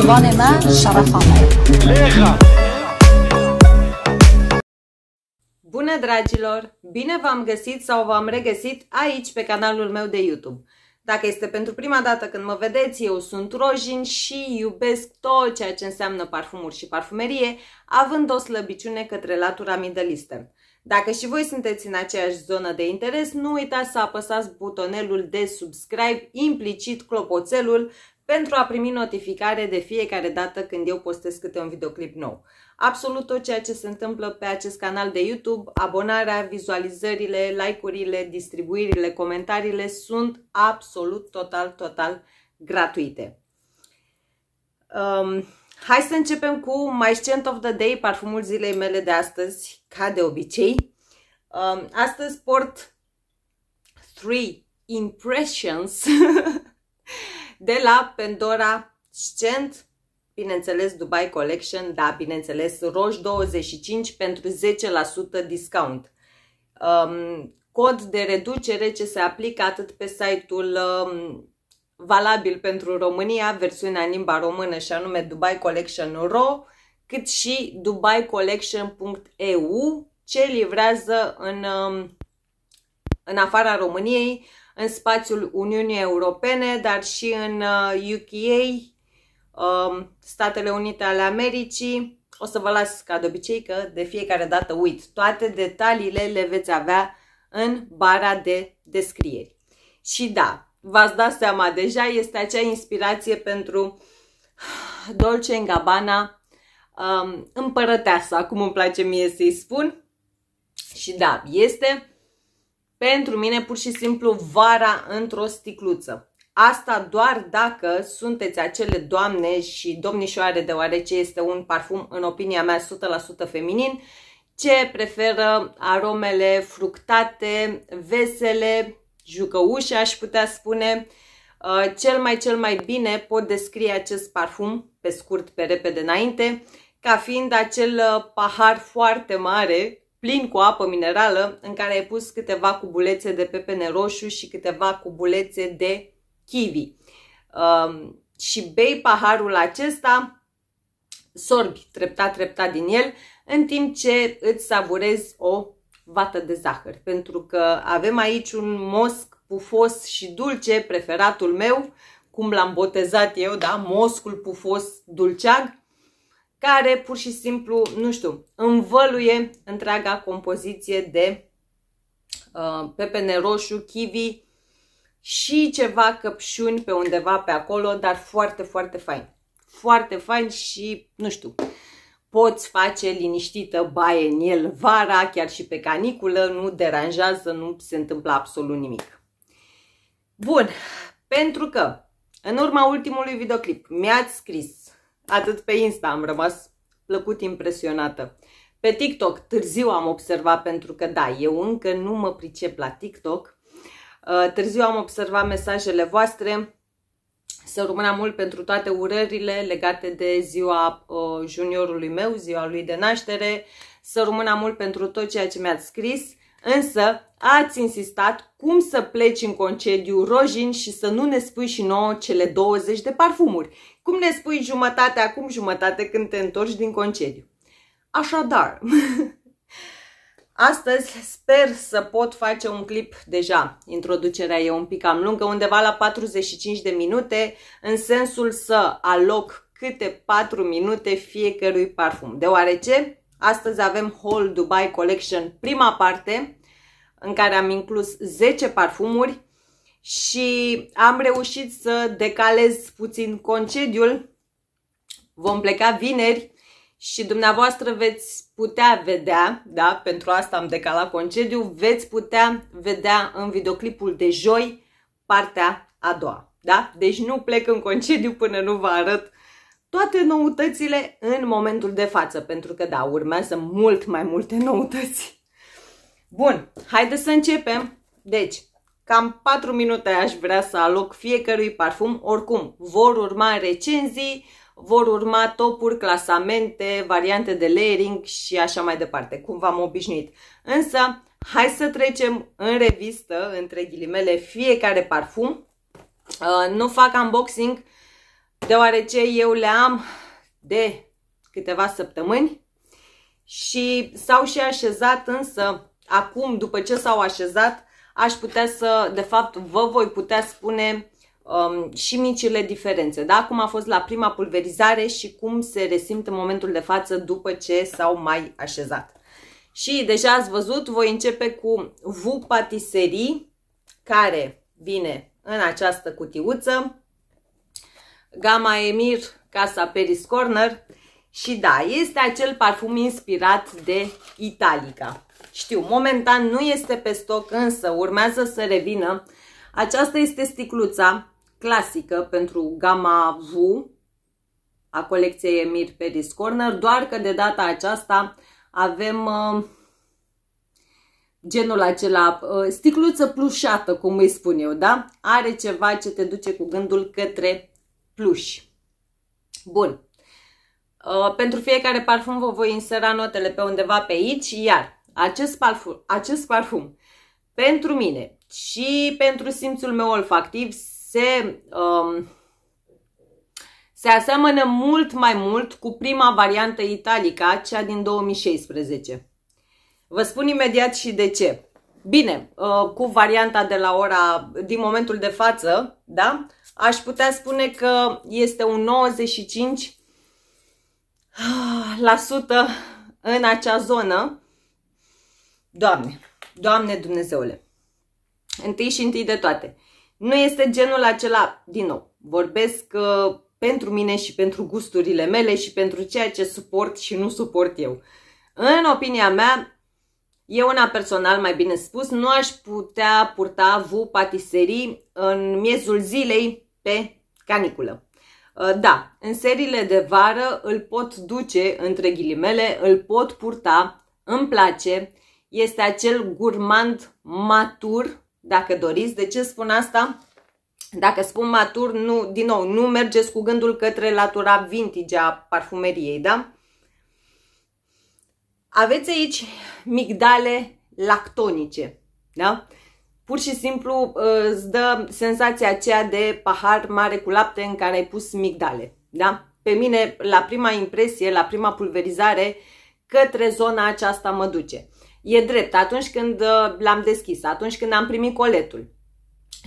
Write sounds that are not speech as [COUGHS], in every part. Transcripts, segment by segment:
زبان من Bună dragilor! Bine v-am găsit sau v-am regăsit aici pe canalul meu de YouTube. Dacă este pentru prima dată când mă vedeți, eu sunt Rojin și iubesc tot ceea ce înseamnă parfumuri și parfumerie, având o slăbiciune către latura middle Dacă și voi sunteți în aceeași zonă de interes, nu uitați să apăsați butonelul de subscribe, implicit clopoțelul, pentru a primi notificare de fiecare dată când eu postez câte un videoclip nou. Absolut tot ceea ce se întâmplă pe acest canal de YouTube, abonarea, vizualizările, like-urile, distribuirile, comentariile sunt absolut total, total gratuite. Um, hai să începem cu My Scent of the Day, parfumul zilei mele de astăzi, ca de obicei. Um, astăzi port 3 Impressions [LAUGHS] de la Pandora Scent, bineînțeles Dubai Collection, da, bineînțeles Roș 25 pentru 10% discount. Um, cod de reducere ce se aplică atât pe site-ul um, valabil pentru România, versiunea în limba română și anume Dubai Collection Ro, cât și dubaicollection.eu ce livrează în, um, în afara României în spațiul Uniunii Europene, dar și în UK, uh, um, Statele Unite ale Americii. O să vă las ca de obicei că de fiecare dată uit. Toate detaliile le veți avea în bara de descrieri. Și da, v-ați dat seama deja, este acea inspirație pentru Dolce Gabbana um, împărăteasa, cum îmi place mie să-i spun. Și da, este pentru mine pur și simplu vara într-o sticluță. Asta doar dacă sunteți acele doamne și domnișoare, deoarece este un parfum, în opinia mea, 100% feminin, ce preferă aromele fructate, vesele, jucăușe, aș putea spune. Uh, cel mai, cel mai bine pot descrie acest parfum, pe scurt, pe repede înainte, ca fiind acel uh, pahar foarte mare plin cu apă minerală în care ai pus câteva cubulețe de pepene roșu și câteva cubulețe de kiwi. Um, și bei paharul acesta, sorbi treptat treptat din el, în timp ce îți savurezi o vată de zahăr, pentru că avem aici un mosc pufos și dulce, preferatul meu, cum l-am botezat eu, da, moscul pufos dulceag, care pur și simplu, nu știu, învăluie întreaga compoziție de uh, pepene roșu, kiwi și ceva căpșuni pe undeva pe acolo, dar foarte, foarte fain. Foarte fain și, nu știu, poți face liniștită baie în el vara, chiar și pe caniculă, nu deranjează, nu se întâmplă absolut nimic. Bun, pentru că în urma ultimului videoclip mi-ați scris Atât pe Insta am rămas plăcut impresionată. Pe TikTok târziu am observat, pentru că da, eu încă nu mă pricep la TikTok, uh, târziu am observat mesajele voastre, să rămână mult pentru toate urările legate de ziua uh, juniorului meu, ziua lui de naștere, să rămână mult pentru tot ceea ce mi-ați scris Însă ați insistat cum să pleci în concediu rojin și să nu ne spui și nouă cele 20 de parfumuri. Cum ne spui jumătate acum, jumătate când te întorci din concediu. Așadar, [LAUGHS] Astăzi sper să pot face un clip deja. Introducerea e un pic cam lungă, undeva la 45 de minute, în sensul să aloc câte 4 minute fiecărui parfum, deoarece Astăzi avem Haul Dubai Collection, prima parte, în care am inclus 10 parfumuri și am reușit să decalez puțin concediul. Vom pleca vineri și dumneavoastră veți putea vedea, da, pentru asta am decalat concediu, veți putea vedea în videoclipul de joi partea a doua. Da? Deci nu plec în concediu până nu vă arăt toate noutățile în momentul de față, pentru că, da, urmează mult mai multe noutăți. Bun, haideți să începem. Deci, cam 4 minute aș vrea să aloc fiecărui parfum. Oricum, vor urma recenzii, vor urma topuri, clasamente, variante de layering și așa mai departe, cum v-am obișnuit. Însă, hai să trecem în revistă, între ghilimele, fiecare parfum. Uh, nu fac unboxing, uh, deoarece eu le am de câteva săptămâni și s-au și așezat, însă acum, după ce s-au așezat, aș putea să, de fapt, vă voi putea spune um, și micile diferențe, da? Cum a fost la prima pulverizare și cum se resimt în momentul de față după ce s-au mai așezat. Și deja ați văzut, voi începe cu V Patiserii, care vine în această cutiuță gama Emir, casa Paris Corner și da, este acel parfum inspirat de Italica. Știu, momentan nu este pe stoc, însă urmează să revină. Aceasta este sticluța clasică pentru gama V a colecției Emir Paris Corner, doar că de data aceasta avem uh, genul acela, uh, sticluță plușată, cum îi spun eu, da? Are ceva ce te duce cu gândul către pluș. Bun. Uh, pentru fiecare parfum vă voi insera notele pe undeva pe aici, iar acest parfum, acest parfum pentru mine și pentru simțul meu olfactiv se, um, se aseamănă mult mai mult cu prima variantă italica, cea din 2016. Vă spun imediat și de ce. Bine, uh, cu varianta de la ora, din momentul de față, da? Aș putea spune că este un 95% ah, în acea zonă. Doamne, Doamne Dumnezeule, întâi și întâi de toate, nu este genul acela, din nou, vorbesc uh, pentru mine și pentru gusturile mele și pentru ceea ce suport și nu suport eu. În opinia mea, eu una personal, mai bine spus, nu aș putea purta vu patiserii în miezul zilei pe caniculă. Uh, da, în seriile de vară îl pot duce, între ghilimele, îl pot purta, îmi place, este acel gurmand matur, dacă doriți. De ce spun asta? Dacă spun matur, nu, din nou, nu mergeți cu gândul către latura vintage a parfumeriei, da? Aveți aici migdale lactonice, da? pur și simplu uh, îți dă senzația aceea de pahar mare cu lapte în care ai pus migdale. Da? Pe mine, la prima impresie, la prima pulverizare, către zona aceasta mă duce. E drept, atunci când uh, l-am deschis, atunci când am primit coletul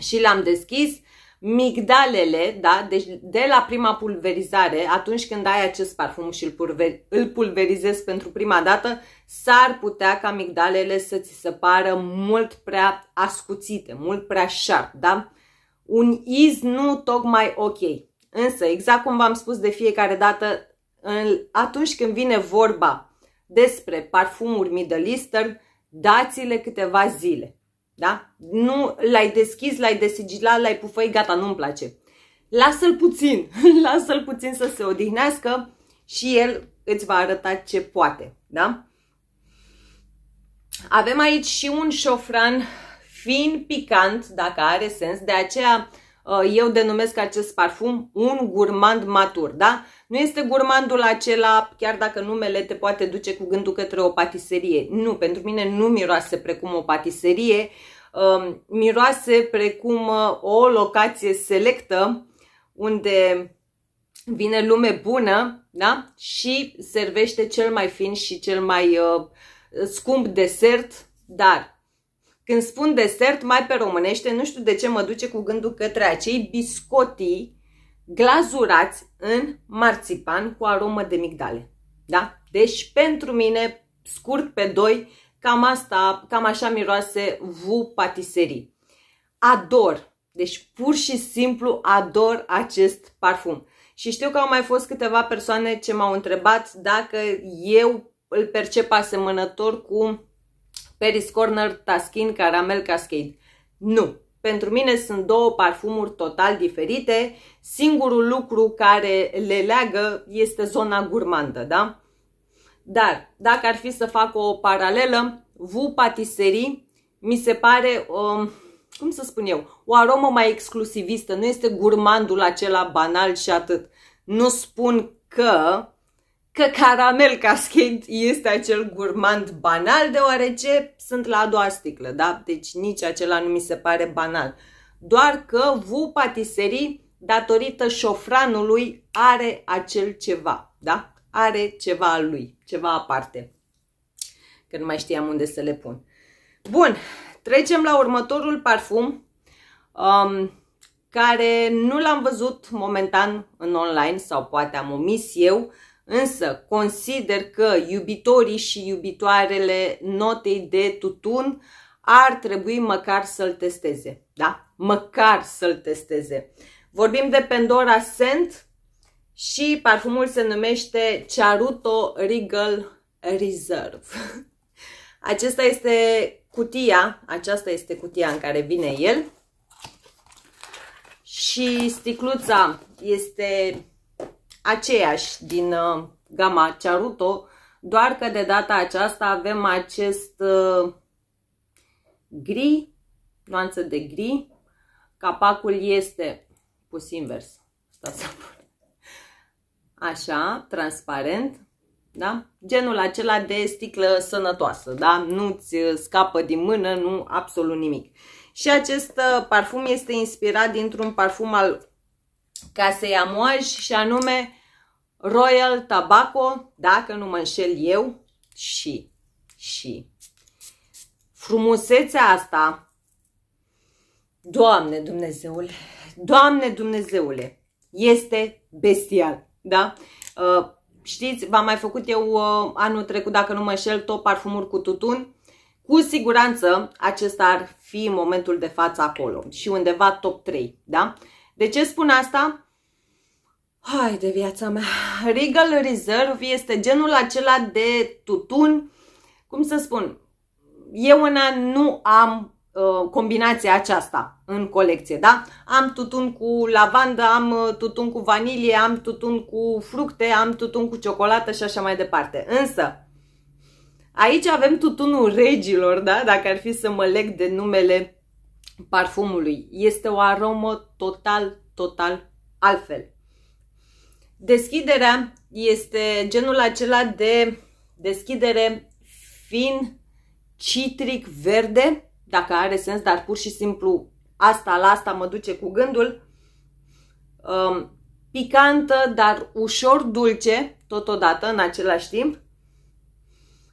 și l-am deschis, migdalele, da? deci de la prima pulverizare, atunci când ai acest parfum și îl, pulverizezi pentru prima dată, s-ar putea ca migdalele să ți se pară mult prea ascuțite, mult prea sharp, da? Un iz nu tocmai ok. Însă, exact cum v-am spus de fiecare dată, în, atunci când vine vorba despre parfumuri middle eastern, dați-le câteva zile. Da? Nu l-ai deschis, l-ai desigilat, l-ai pufăi, gata, nu-mi place. Lasă-l puțin, [LAUGHS] lasă-l puțin să se odihnească și el îți va arăta ce poate. Da? Avem aici și un șofran fin picant, dacă are sens, de aceea uh, eu denumesc acest parfum un gurmand matur, da? Nu este gurmandul acela, chiar dacă numele te poate duce cu gândul către o patiserie. Nu, pentru mine nu miroase precum o patiserie, Um, miroase precum uh, o locație selectă unde vine lume bună da? și servește cel mai fin și cel mai uh, scump desert, dar când spun desert, mai pe românește, nu știu de ce mă duce cu gândul către acei biscotii glazurați în marțipan cu aromă de migdale. Da? Deci, pentru mine, scurt pe doi, Cam asta, cam așa miroase vu patiserii. Ador, deci pur și simplu ador acest parfum. Și știu că au mai fost câteva persoane ce m-au întrebat dacă eu îl percep asemănător cu Paris Corner Taskin Caramel Cascade. Nu, pentru mine sunt două parfumuri total diferite. Singurul lucru care le leagă este zona gurmandă, da? Dar dacă ar fi să fac o paralelă, vu patiserii mi se pare, um, cum să spun eu, o aromă mai exclusivistă. Nu este gurmandul acela banal și atât. Nu spun că că caramel cascade este acel gurmand banal, deoarece sunt la a doua sticlă, da? Deci nici acela nu mi se pare banal. Doar că vu patiserii, datorită șofranului, are acel ceva, da? Are ceva al lui ceva aparte, că nu mai știam unde să le pun. Bun, trecem la următorul parfum, um, care nu l-am văzut momentan în online sau poate am omis eu, însă consider că iubitorii și iubitoarele notei de tutun ar trebui măcar să-l testeze, da? Măcar să-l testeze. Vorbim de Pandora Scent, și parfumul se numește Charuto Regal Reserve. [LAUGHS] Acesta este cutia, aceasta este cutia în care vine el. Și sticluța este aceeași din uh, gama Charuto, doar că de data aceasta avem acest uh, gri, nuanță de gri. Capacul este pus invers. Stați să așa, transparent, da? Genul acela de sticlă sănătoasă, da? Nu-ți uh, scapă din mână, nu absolut nimic. Și acest uh, parfum este inspirat dintr-un parfum al casei Amoaj și anume Royal Tobacco, dacă nu mă înșel eu, și, și frumusețea asta, Doamne Dumnezeule, Doamne Dumnezeule, este bestial da? Uh, știți, v-am mai făcut eu uh, anul trecut, dacă nu mă înșel, tot parfumuri cu tutun. Cu siguranță acesta ar fi momentul de față acolo și undeva top 3, da? De ce spun asta? Hai de viața mea! Regal Reserve este genul acela de tutun, cum să spun, eu una nu am Uh, combinația aceasta în colecție, da? Am tutun cu lavandă, am uh, tutun cu vanilie, am tutun cu fructe, am tutun cu ciocolată și așa mai departe. Însă, aici avem tutunul regilor, da? Dacă ar fi să mă leg de numele parfumului. Este o aromă total, total altfel. Deschiderea este genul acela de deschidere fin, citric, verde, dacă are sens, dar pur și simplu asta la asta mă duce cu gândul. Um, picantă, dar ușor dulce, totodată, în același timp.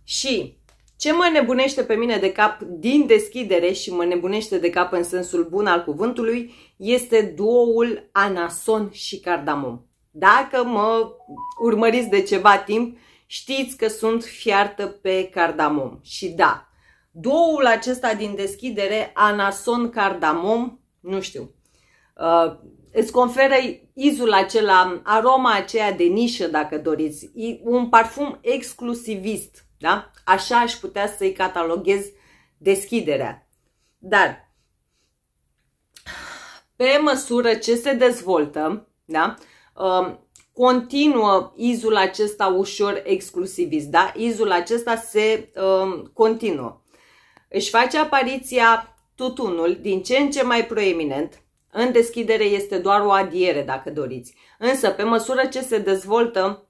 Și ce mă nebunește pe mine de cap din deschidere și mă nebunește de cap în sensul bun al cuvântului este duoul anason și cardamom. Dacă mă urmăriți de ceva timp, știți că sunt fiartă pe cardamom. Și da, Doul acesta din deschidere, anason cardamom, nu știu, uh, îți conferă izul acela, aroma aceea de nișă, dacă doriți. E un parfum exclusivist, da? Așa aș putea să-i cataloghez deschiderea. Dar, pe măsură ce se dezvoltă, da? Uh, continuă izul acesta ușor exclusivist, da? Izul acesta se uh, continuă. Își face apariția tutunul din ce în ce mai proeminent. În deschidere este doar o adiere, dacă doriți. Însă, pe măsură ce se dezvoltă,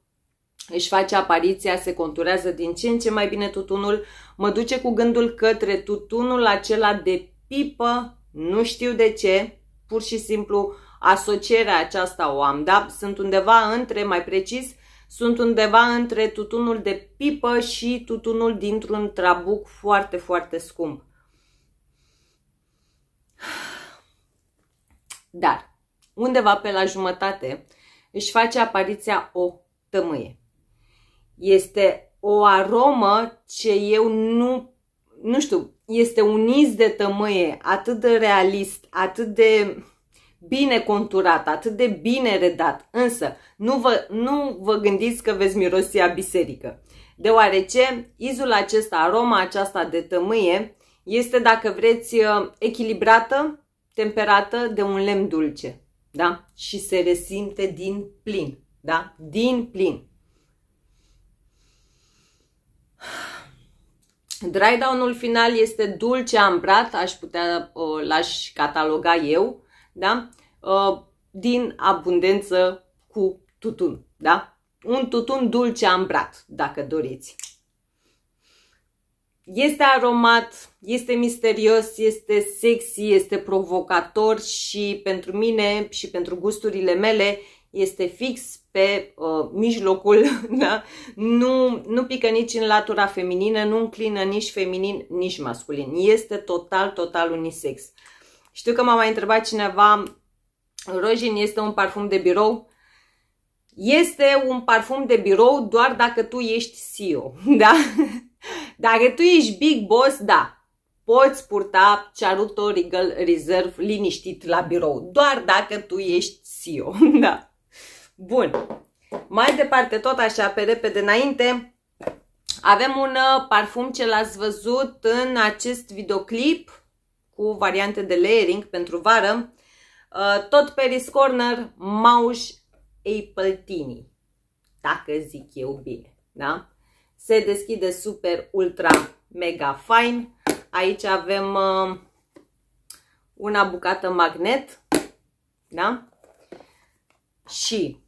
își face apariția, se conturează din ce în ce mai bine tutunul, mă duce cu gândul către tutunul acela de pipă, nu știu de ce, pur și simplu asocierea aceasta o am, da? Sunt undeva între, mai precis, sunt undeva între tutunul de pipă și tutunul dintr-un trabuc foarte, foarte scump. Dar, undeva pe la jumătate, își face apariția o tămâie. Este o aromă ce eu nu, nu știu, este un iz de tămâie atât de realist, atât de bine conturat, atât de bine redat, însă nu vă, nu vă gândiți că veți mirosi a biserică, deoarece izul acesta, aroma aceasta de tămâie, este, dacă vreți, uh, echilibrată, temperată de un lemn dulce, da? Și se resimte din plin, da? Din plin. down ul final este dulce ambrat, aș putea, l-aș cataloga eu, da? Uh, din abundență cu tutun. Da? Un tutun dulce ambrat, dacă doriți. Este aromat, este misterios, este sexy, este provocator și pentru mine și pentru gusturile mele este fix pe uh, mijlocul, [LAUGHS] da? nu, nu pică nici în latura feminină, nu înclină nici feminin, nici masculin. Este total, total unisex. Știu că m-a mai întrebat cineva, Rojin este un parfum de birou? Este un parfum de birou doar dacă tu ești CEO, [LAUGHS] da? Dacă tu ești big boss, da, poți purta Charuto Regal Reserve liniștit la birou, doar dacă tu ești CEO, [LAUGHS] da? Bun, mai departe, tot așa, pe repede înainte, avem un uh, parfum ce l-ați văzut în acest videoclip, cu variante de layering pentru vară, uh, tot pe corner Corner, Mauș tini dacă zic eu bine, da? Se deschide super, ultra, mega fine. Aici avem uh, una bucată magnet, da? Și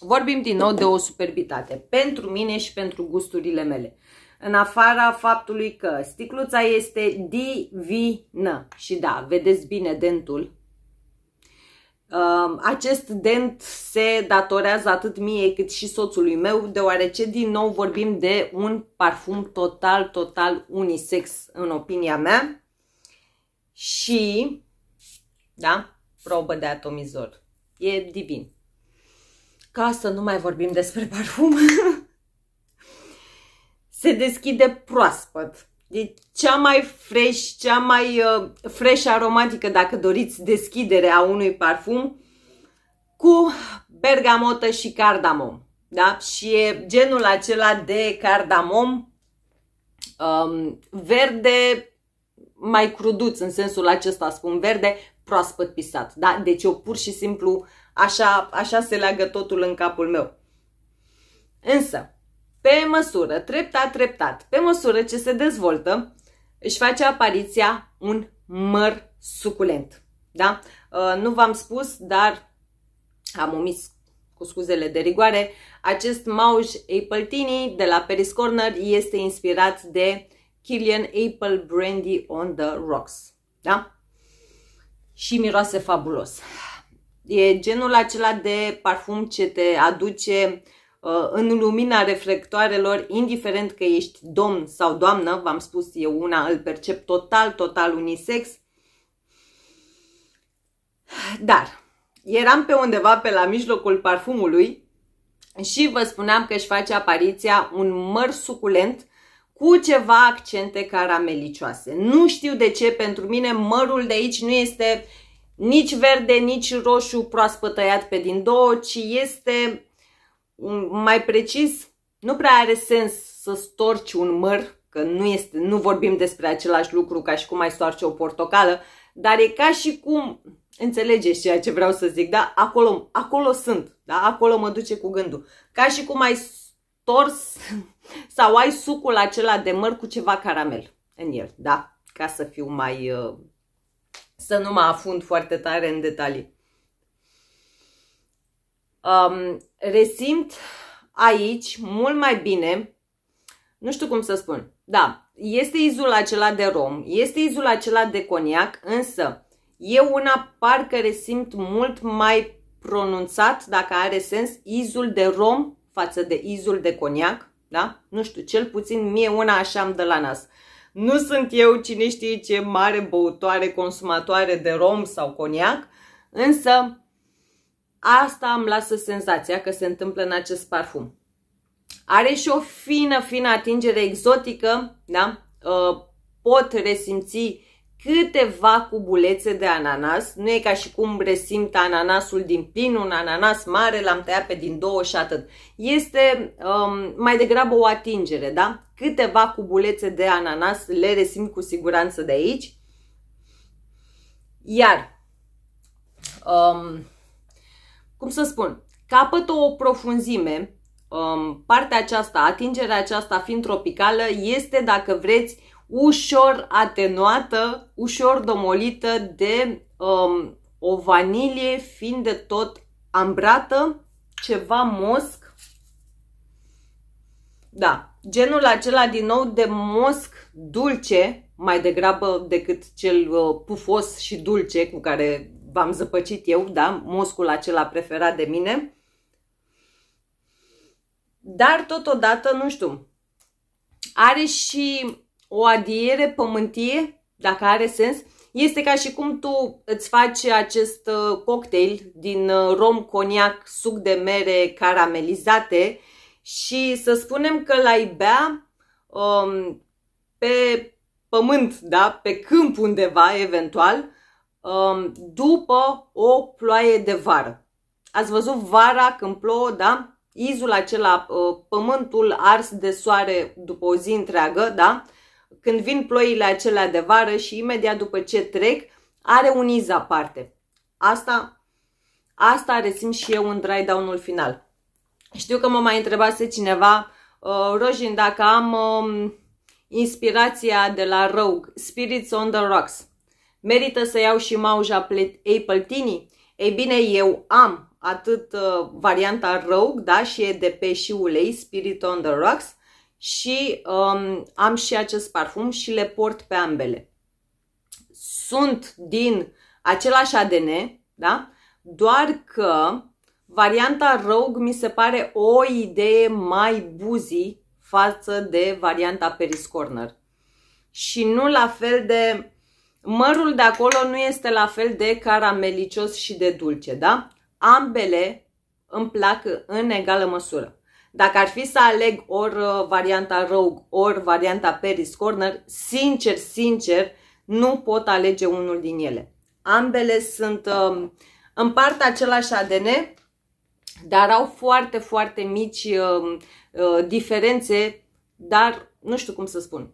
vorbim din nou de o superbitate pentru mine și pentru gusturile mele în afara faptului că sticluța este divină. Și da, vedeți bine dentul. Um, acest dent se datorează atât mie cât și soțului meu, deoarece din nou vorbim de un parfum total, total unisex, în opinia mea. Și, da, probă de atomizor. E divin. Ca să nu mai vorbim despre parfum. [LAUGHS] se deschide proaspăt. E cea mai fresh, cea mai uh, fresh aromatică, dacă doriți, deschidere a unui parfum cu bergamotă și cardamom. Da? Și e genul acela de cardamom um, verde mai cruduț, în sensul acesta spun verde, proaspăt pisat. Da? Deci eu pur și simplu așa, așa se leagă totul în capul meu. Însă, pe măsură, treptat, treptat, pe măsură ce se dezvoltă, își face apariția un măr suculent. Da? Uh, nu v-am spus, dar am omis cu scuzele de rigoare, acest Mauj tini de la Paris Corner este inspirat de Killian Apple Brandy on the Rocks. Da? Și miroase fabulos. E genul acela de parfum ce te aduce uh, Uh, în lumina reflectoarelor, indiferent că ești domn sau doamnă, v-am spus eu una, îl percep total, total unisex. Dar eram pe undeva pe la mijlocul parfumului și vă spuneam că își face apariția un măr suculent cu ceva accente caramelicioase. Nu știu de ce, pentru mine mărul de aici nu este nici verde, nici roșu proaspăt tăiat pe din două, ci este mai precis, nu prea are sens să storci un măr, că nu, este, nu vorbim despre același lucru ca și cum ai storce o portocală, dar e ca și cum, înțelegeți ceea ce vreau să zic, da? Acolo, acolo sunt, da? Acolo mă duce cu gândul. Ca și cum ai stors [LAUGHS] sau ai sucul acela de măr cu ceva caramel în el, da? Ca să fiu mai... Uh, să nu mă afund foarte tare în detalii um, resimt aici mult mai bine, nu știu cum să spun, da, este izul acela de rom, este izul acela de coniac, însă eu una parcă resimt mult mai pronunțat, dacă are sens, izul de rom față de izul de coniac, da? Nu știu, cel puțin mie una așa am de la nas. Nu sunt eu cine știe ce mare băutoare, consumatoare de rom sau coniac, însă Asta îmi lasă senzația că se întâmplă în acest parfum. Are și o fină, fină atingere exotică, da? Ă, pot resimți câteva cubulețe de ananas. Nu e ca și cum resimt ananasul din plin, un ananas mare, l-am tăiat pe din două și atât. Este um, mai degrabă o atingere, da? Câteva cubulețe de ananas le resimt cu siguranță de aici. Iar um, cum să spun, capătă o profunzime, um, partea aceasta, atingerea aceasta fiind tropicală, este, dacă vreți, ușor atenuată, ușor domolită de um, o vanilie fiind de tot ambrată, ceva mosc. Da, genul acela din nou de mosc dulce, mai degrabă decât cel uh, pufos și dulce cu care v-am zăpăcit eu, da, moscul acela preferat de mine. Dar totodată, nu știu, are și o adiere pământie, dacă are sens. Este ca și cum tu îți faci acest uh, cocktail din uh, rom, coniac, suc de mere caramelizate și să spunem că l-ai bea um, pe pământ, da? pe câmp undeva eventual, Um, după o ploaie de vară. Ați văzut vara când plouă, da? Izul acela, uh, pământul ars de soare după o zi întreagă, da? Când vin ploile acelea de vară și imediat după ce trec, are un iz aparte. Asta, asta resim și eu în dry down-ul final. Știu că mă mai întrebase cineva, uh, Rojin, dacă am uh, inspirația de la Rogue, Spirits on the Rocks. Merită să iau și Mauja Tini. Ei bine, eu am atât uh, varianta Rogue, da, și EDP și ulei, Spirit on the Rocks, și um, am și acest parfum și le port pe ambele. Sunt din același ADN, da? Doar că varianta Rogue mi se pare o idee mai buzi față de varianta Periscorner. Corner. Și nu la fel de Mărul de acolo nu este la fel de caramelicios și de dulce, da? Ambele îmi plac în egală măsură. Dacă ar fi să aleg ori uh, varianta Rogue, ori varianta Paris Corner, sincer, sincer, nu pot alege unul din ele. Ambele sunt, um, în partea același ADN, dar au foarte, foarte mici um, uh, diferențe, dar nu știu cum să spun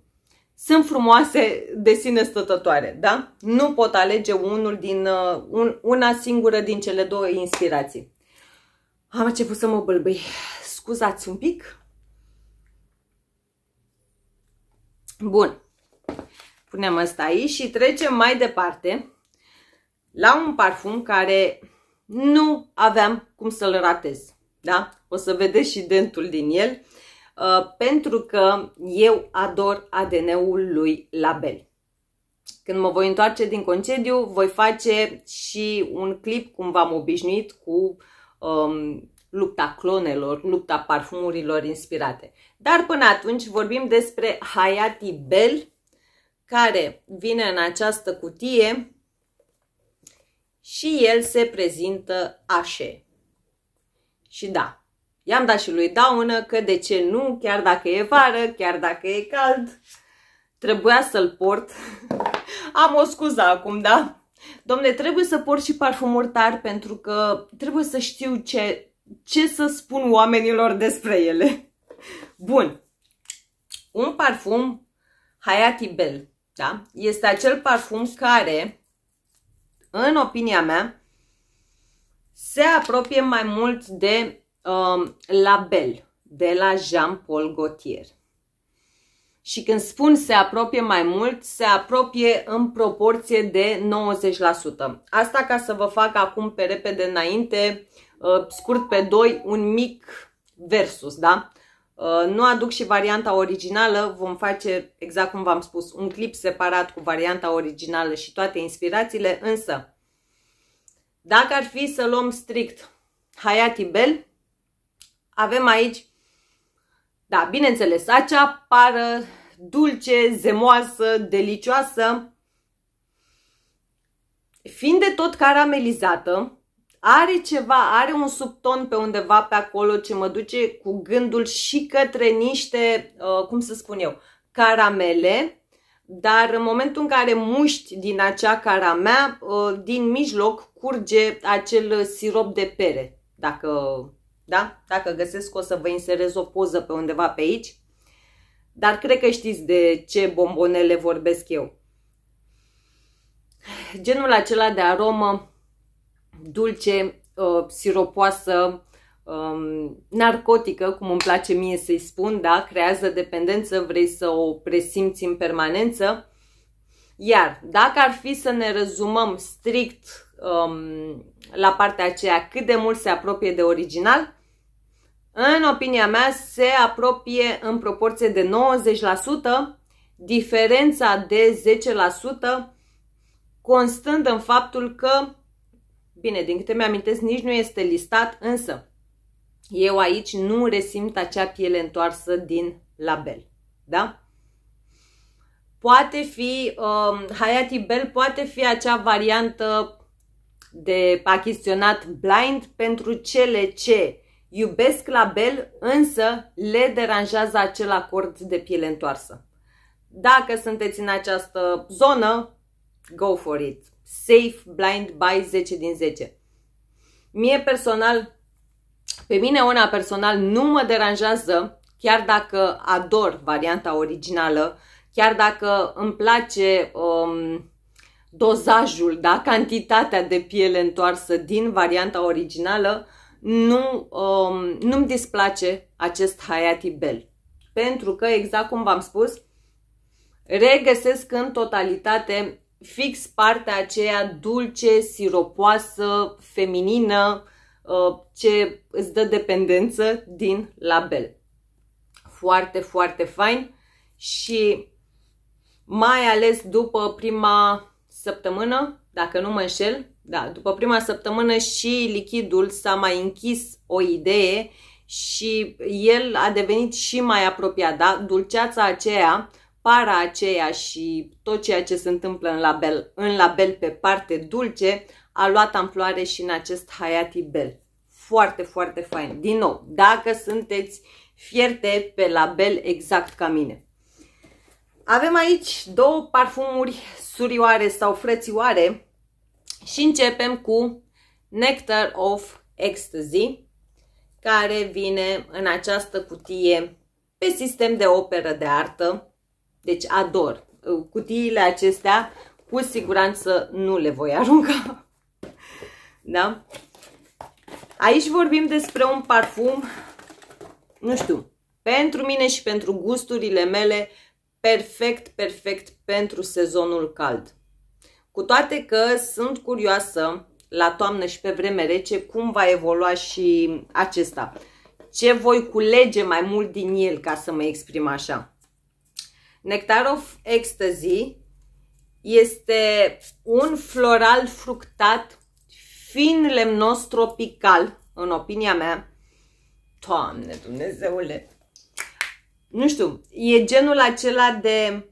sunt frumoase de sine stătătoare, da? Nu pot alege unul din, uh, un, una singură din cele două inspirații. Am început să mă bâlbâi. Scuzați un pic. Bun. Punem asta aici și trecem mai departe la un parfum care nu aveam cum să-l ratez. Da? O să vedeți și dentul din el. Uh, pentru că eu ador ADN-ul lui Label. Când mă voi întoarce din concediu, voi face și un clip cum v-am obișnuit cu um, lupta clonelor, lupta parfumurilor inspirate. Dar până atunci vorbim despre Hayati Bell, care vine în această cutie și el se prezintă așa. Și da, I-am dat și lui daună că de ce nu, chiar dacă e vară, chiar dacă e cald, trebuia să-l port. [LAUGHS] Am o scuză acum, da? Domne, trebuie să port și parfumuri tari pentru că trebuie să știu ce, ce să spun oamenilor despre ele. [LAUGHS] Bun. Un parfum Hayati Bell, da? Este acel parfum care, în opinia mea, se apropie mai mult de um, Label de la Jean-Paul Gaultier. Și când spun se apropie mai mult, se apropie în proporție de 90%. Asta ca să vă fac acum pe repede înainte, uh, scurt pe doi, un mic versus, da? Uh, nu aduc și varianta originală, vom face, exact cum v-am spus, un clip separat cu varianta originală și toate inspirațiile, însă dacă ar fi să luăm strict Hayati Bell, avem aici, da, bineînțeles, acea pară dulce, zemoasă, delicioasă. Fiind de tot caramelizată, are ceva, are un subton pe undeva pe acolo ce mă duce cu gândul și către niște, uh, cum să spun eu, caramele, dar în momentul în care muști din acea caramea, uh, din mijloc curge acel sirop de pere, dacă da? Dacă găsesc o să vă inserez o poză pe undeva pe aici. Dar cred că știți de ce bombonele vorbesc eu. Genul acela de aromă dulce, uh, siropoasă, um, narcotică, cum îmi place mie să-i spun, da? Creează dependență, vrei să o presimți în permanență. Iar dacă ar fi să ne rezumăm strict um, la partea aceea cât de mult se apropie de original, în opinia mea, se apropie în proporție de 90%, diferența de 10% constând în faptul că, bine, din câte mi-amintesc, nici nu este listat, însă eu aici nu resimt acea piele întoarsă din label, da? Poate fi, um, Hayati Bell poate fi acea variantă de achiziționat blind pentru cele ce Iubesc la bel, însă le deranjează acel acord de piele întoarsă. Dacă sunteți în această zonă, go for it. Safe Blind Buy 10 din 10. Mie personal, pe mine una personal nu mă deranjează, chiar dacă ador varianta originală, chiar dacă îmi place um, dozajul, da, cantitatea de piele întoarsă din varianta originală, nu, um, nu-mi displace acest Hayati Bell. Pentru că, exact cum v-am spus, regăsesc în totalitate fix partea aceea dulce, siropoasă, feminină, uh, ce îți dă dependență din label. Foarte, foarte fain și mai ales după prima săptămână dacă nu mă înșel, da, după prima săptămână și lichidul s-a mai închis o idee și el a devenit și mai apropiat, da? Dulceața aceea, para aceea și tot ceea ce se întâmplă în label, în label pe parte dulce a luat amploare și în acest Hayati Bel. Foarte, foarte fain. Din nou, dacă sunteți fierte pe label exact ca mine. Avem aici două parfumuri surioare sau frățioare și începem cu Nectar of Ecstasy, care vine în această cutie pe sistem de operă de artă. Deci ador. Cutiile acestea cu siguranță nu le voi arunca. [LAUGHS] Da? Aici vorbim despre un parfum, nu știu, pentru mine și pentru gusturile mele, perfect, perfect pentru sezonul cald. Cu toate că sunt curioasă la toamnă și pe vreme rece cum va evolua și acesta. Ce voi culege mai mult din el, ca să mă exprim așa. Nectar of Ecstasy este un floral fructat fin lemnos tropical, în opinia mea. Doamne Dumnezeule! Nu știu, e genul acela de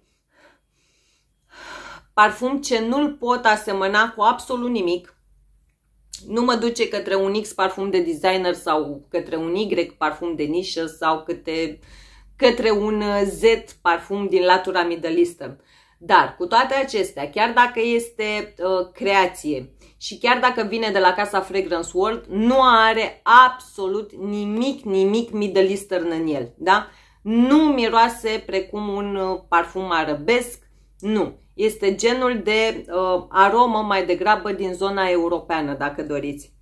parfum ce nu-l pot asemăna cu absolut nimic. Nu mă duce către un X parfum de designer sau către un Y parfum de nișă sau câte, către un Z parfum din latura midălistă. Dar, cu toate acestea, chiar dacă este uh, creație și chiar dacă vine de la casa Fragrance World, nu are absolut nimic, nimic Middle în el, da? Nu miroase precum un uh, parfum arabesc, nu. Este genul de uh, aromă mai degrabă din zona europeană, dacă doriți.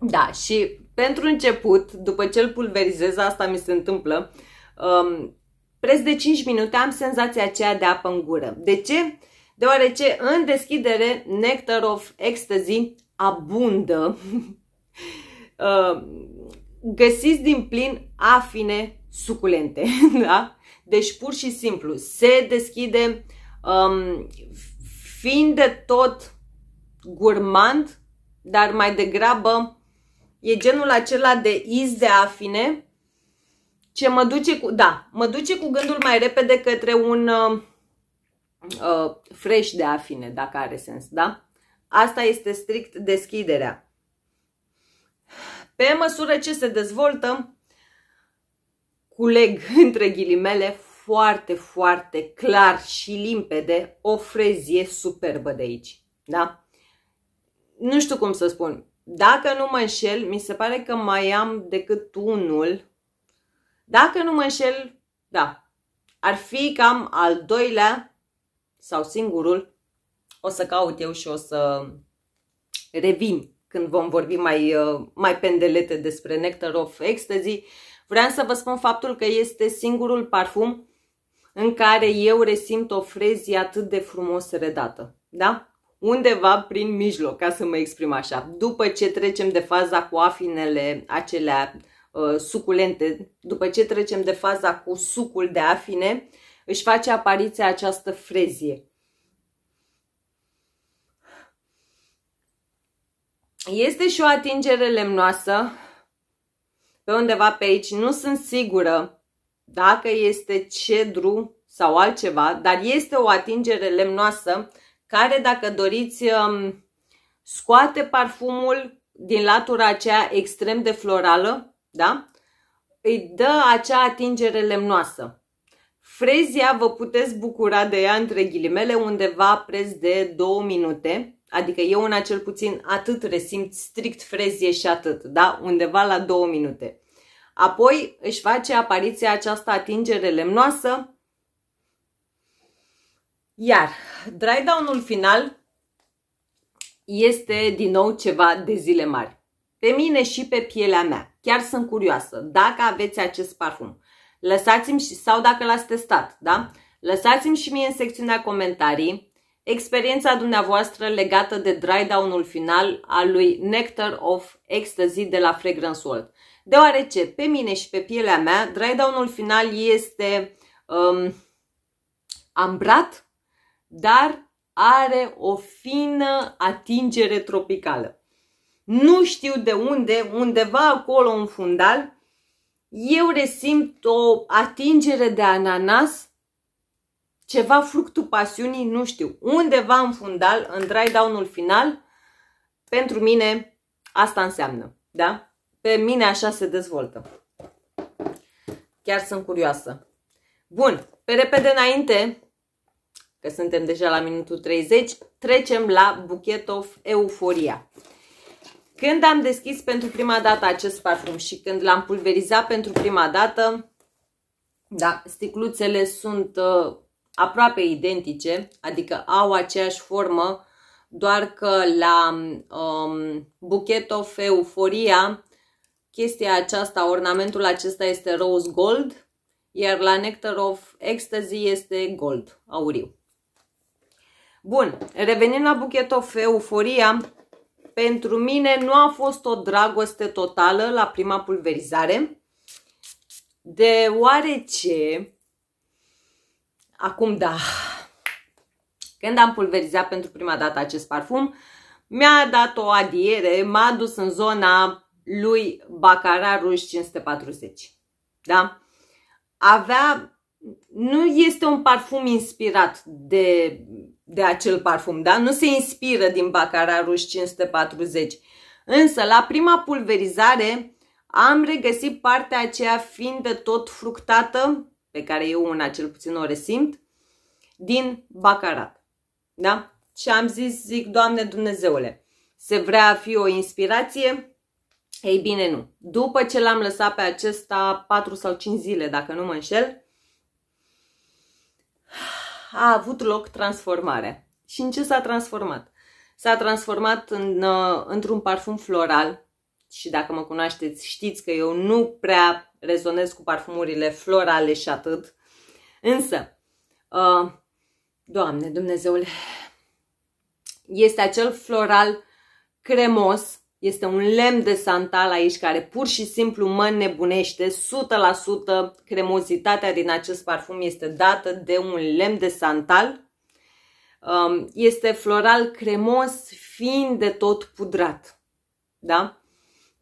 Da, și pentru început, după ce îl pulverizez, asta mi se întâmplă, um, preț de 5 minute am senzația aceea de apă în gură. De ce? Deoarece în deschidere Nectar of Ecstasy abundă. [LAUGHS] Uh, găsiți din plin afine suculente, [LAUGHS] da? Deci pur și simplu se deschide um, fiind de tot gurmand, dar mai degrabă e genul acela de iz de afine ce mă duce cu, da, mă duce cu gândul mai repede către un uh, uh, fresh de afine, dacă are sens, da? Asta este strict deschiderea. Pe măsură ce se dezvoltă, culeg [LAUGHS] între ghilimele foarte, foarte clar și limpede o frezie superbă de aici. Da? Nu știu cum să spun. Dacă nu mă înșel, mi se pare că mai am decât unul. Dacă nu mă înșel, da, ar fi cam al doilea sau singurul. O să caut eu și o să revin când vom vorbi mai, uh, mai pendelete despre Nectar of Ecstasy. Vreau să vă spun faptul că este singurul parfum în care eu resimt o frezie atât de frumos redată. Da? Undeva prin mijloc, ca să mă exprim așa. După ce trecem de faza cu afinele acelea uh, suculente, după ce trecem de faza cu sucul de afine, își face apariția această frezie. Este și o atingere lemnoasă pe undeva pe aici. Nu sunt sigură dacă este cedru sau altceva, dar este o atingere lemnoasă care, dacă doriți, um, scoate parfumul din latura aceea extrem de florală, da? Îi dă acea atingere lemnoasă. Frezia vă puteți bucura de ea între ghilimele undeva preț de 2 minute Adică eu în acel puțin atât resimt strict frezie și atât, da? Undeva la două minute. Apoi își face apariția această atingere lemnoasă. Iar dry down-ul final este din nou ceva de zile mari. Pe mine și pe pielea mea. Chiar sunt curioasă dacă aveți acest parfum. Lăsați-mi și, sau dacă l-ați testat, da? Lăsați-mi și mie în secțiunea comentarii experiența dumneavoastră legată de dry down-ul final al lui Nectar of Ecstasy de la Fragrance World. Deoarece pe mine și pe pielea mea dry down-ul final este um, ambrat, dar are o fină atingere tropicală. Nu știu de unde, undeva acolo în fundal, eu resimt o atingere de ananas ceva fructul pasiunii, nu știu, undeva în fundal, în dry down-ul final, pentru mine asta înseamnă, da? Pe mine așa se dezvoltă. Chiar sunt curioasă. Bun, pe repede înainte, că suntem deja la minutul 30, trecem la Buchet of Euforia. Când am deschis pentru prima dată acest parfum și când l-am pulverizat pentru prima dată, da, sticluțele sunt uh, aproape identice, adică au aceeași formă, doar că la um, Buchet of Euforia, chestia aceasta, ornamentul acesta este rose gold, iar la Nectar of Ecstasy este gold, auriu. Bun, revenind la Buchet of Euforia, pentru mine nu a fost o dragoste totală la prima pulverizare, deoarece Acum da, când am pulverizat pentru prima dată acest parfum, mi-a dat o adiere, m-a dus în zona lui Bacara Rouge 540. Da? Avea, nu este un parfum inspirat de, de acel parfum, da? Nu se inspiră din Bacara Rouge 540. Însă, la prima pulverizare, am regăsit partea aceea fiind de tot fructată, pe care eu una cel puțin o resimt, din Bacarat. Da? Și am zis, zic, Doamne Dumnezeule, se vrea a fi o inspirație? Ei bine, nu. După ce l-am lăsat pe acesta 4 sau 5 zile, dacă nu mă înșel, a avut loc transformare. Și în ce s-a transformat? S-a transformat în, uh, într-un parfum floral și dacă mă cunoașteți știți că eu nu prea rezonez cu parfumurile florale și atât. Însă, uh, Doamne Dumnezeule, este acel floral cremos, este un lemn de santal aici care pur și simplu mă nebunește. 100% cremozitatea din acest parfum este dată de un lemn de santal. Um, este floral cremos fiind de tot pudrat. Da?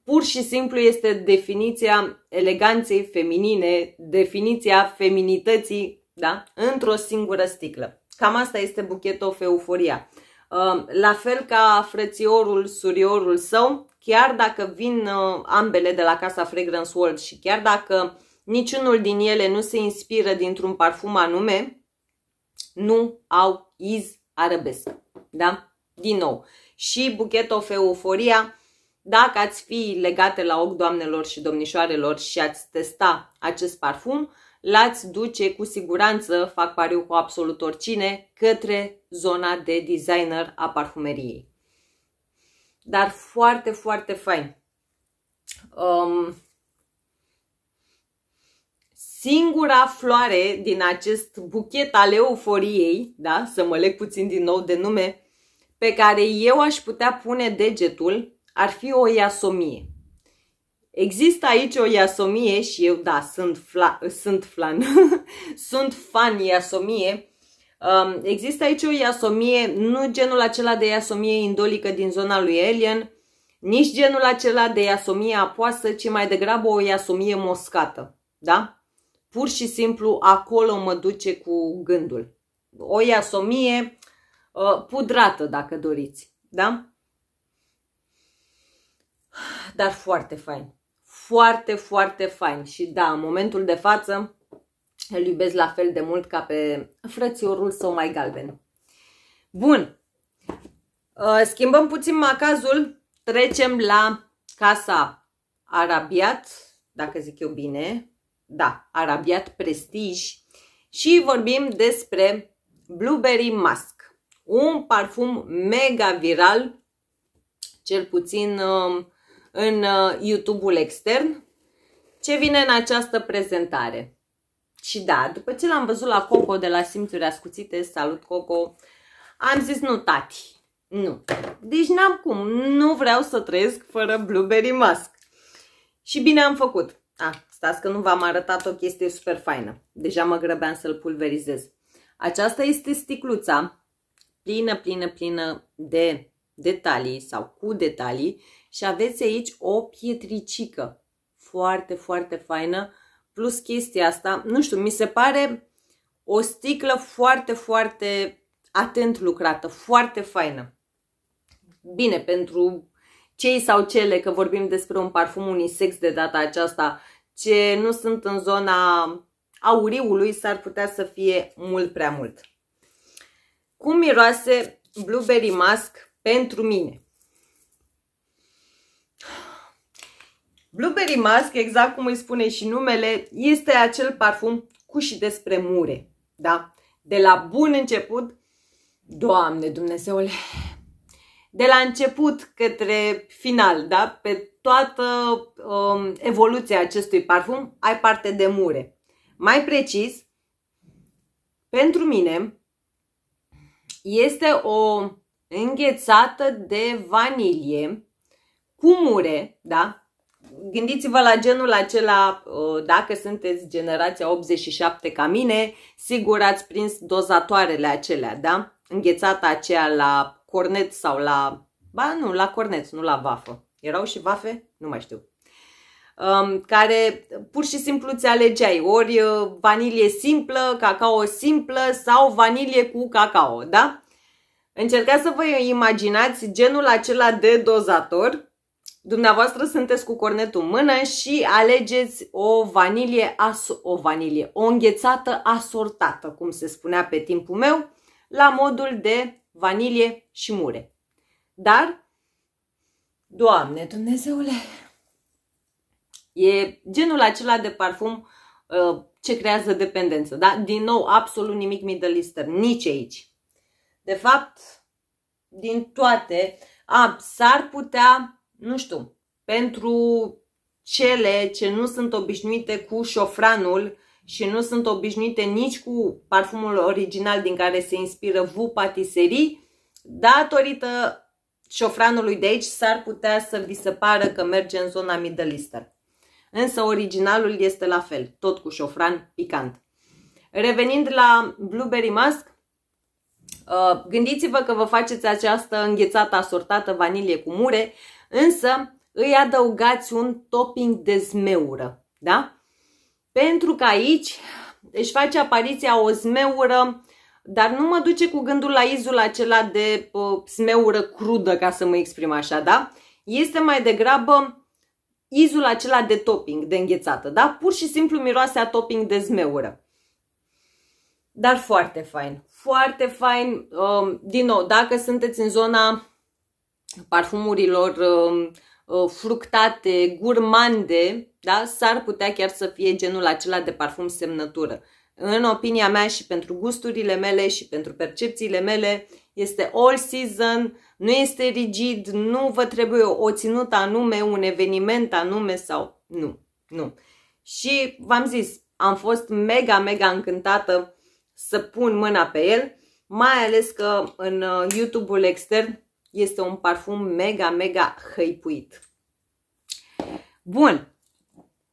pur și simplu este definiția eleganței feminine, definiția feminității, da? Într-o singură sticlă. Cam asta este buchetul of Euforia. Uh, la fel ca frățiorul, suriorul său, chiar dacă vin uh, ambele de la Casa Fragrance World și chiar dacă niciunul din ele nu se inspiră dintr-un parfum anume, nu au iz arabesc. Da? Din nou. Și buchetul of Euforia dacă ați fi legate la ochi doamnelor și domnișoarelor și ați testa acest parfum, l-ați duce cu siguranță, fac pariu cu absolut oricine, către zona de designer a parfumeriei. Dar foarte, foarte fain. Um, singura floare din acest buchet al euforiei, da, să mă leg puțin din nou de nume, pe care eu aș putea pune degetul, ar fi o iasomie. Există aici o iasomie și eu, da, sunt, fla, sunt flan, [LAUGHS] sunt fan iasomie. Um, există aici o iasomie, nu genul acela de iasomie indolică din zona lui Alien, nici genul acela de iasomie apoasă, ci mai degrabă o iasomie moscată. Da? Pur și simplu acolo mă duce cu gândul. O iasomie uh, pudrată, dacă doriți. Da? Dar foarte fain. Foarte, foarte fain. Și da, în momentul de față îl iubesc la fel de mult ca pe frățiorul său mai galben. Bun. Uh, schimbăm puțin macazul. Trecem la casa Arabiat, dacă zic eu bine. Da, Arabiat Prestige. Și vorbim despre Blueberry Mask un parfum mega viral, cel puțin uh, în uh, YouTube-ul extern, ce vine în această prezentare. Și da, după ce l-am văzut la Coco de la Simțuri Ascuțite, salut Coco, am zis nu tati, nu. Deci n-am cum, nu vreau să trăiesc fără blueberry mask. Și bine am făcut. Ah, stați că nu v-am arătat o chestie super faină. Deja mă grăbeam să-l pulverizez. Aceasta este sticluța plină, plină, plină de detalii sau cu detalii și aveți aici o pietricică foarte, foarte faină. Plus chestia asta, nu știu, mi se pare o sticlă foarte, foarte atent lucrată, foarte faină. Bine, pentru cei sau cele, că vorbim despre un parfum unisex de data aceasta, ce nu sunt în zona auriului, s-ar putea să fie mult prea mult. Cum miroase Blueberry Mask pentru mine? Blueberry mask, exact cum îi spune și numele, este acel parfum cu și despre mure. Da? De la bun început, Doamne Dumnezeule, de la început către final, da? pe toată um, evoluția acestui parfum, ai parte de mure. Mai precis, pentru mine, este o înghețată de vanilie cu mure, da? gândiți-vă la genul acela, ă, dacă sunteți generația 87 ca mine, sigur ați prins dozatoarele acelea, da? Înghețata aceea la cornet sau la... Ba nu, la cornet, nu la vafă. Erau și vafe? Nu mai știu. Care pur și simplu ți alegeai ori ă, vanilie simplă, cacao simplă sau vanilie cu cacao, da? Încercați să vă imaginați genul acela de dozator dumneavoastră sunteți cu cornetul în mână și alegeți o vanilie, as- o vanilie, o înghețată asortată, cum se spunea pe timpul meu, la modul de vanilie și mure. Dar, Doamne Dumnezeule, e genul acela de parfum uh, ce creează dependență, da? Din nou, absolut nimic middle nici aici. De fapt, din toate, a, s-ar putea nu știu, pentru cele ce nu sunt obișnuite cu șofranul și nu sunt obișnuite nici cu parfumul original din care se inspiră VU Patiserie, datorită șofranului de aici s-ar putea să vi se pară că merge în zona Middle Eastern. Însă originalul este la fel, tot cu șofran picant. Revenind la Blueberry Mask, uh, gândiți-vă că vă faceți această înghețată asortată vanilie cu mure, însă îi adăugați un topping de zmeură, da? Pentru că aici își face apariția o zmeură, dar nu mă duce cu gândul la izul acela de uh, zmeură crudă, ca să mă exprim așa, da? Este mai degrabă izul acela de topping, de înghețată, da? Pur și simplu miroase a topping de zmeură. Dar foarte fain, foarte fain, um, din nou, dacă sunteți în zona parfumurilor um, uh, fructate, gurmande, da? s-ar putea chiar să fie genul acela de parfum semnătură. În opinia mea și pentru gusturile mele și pentru percepțiile mele, este all season, nu este rigid, nu vă trebuie o ținută anume, un eveniment anume sau nu, nu. Și v-am zis, am fost mega, mega încântată să pun mâna pe el, mai ales că în uh, YouTube-ul extern este un parfum mega, mega hăipuit. Bun.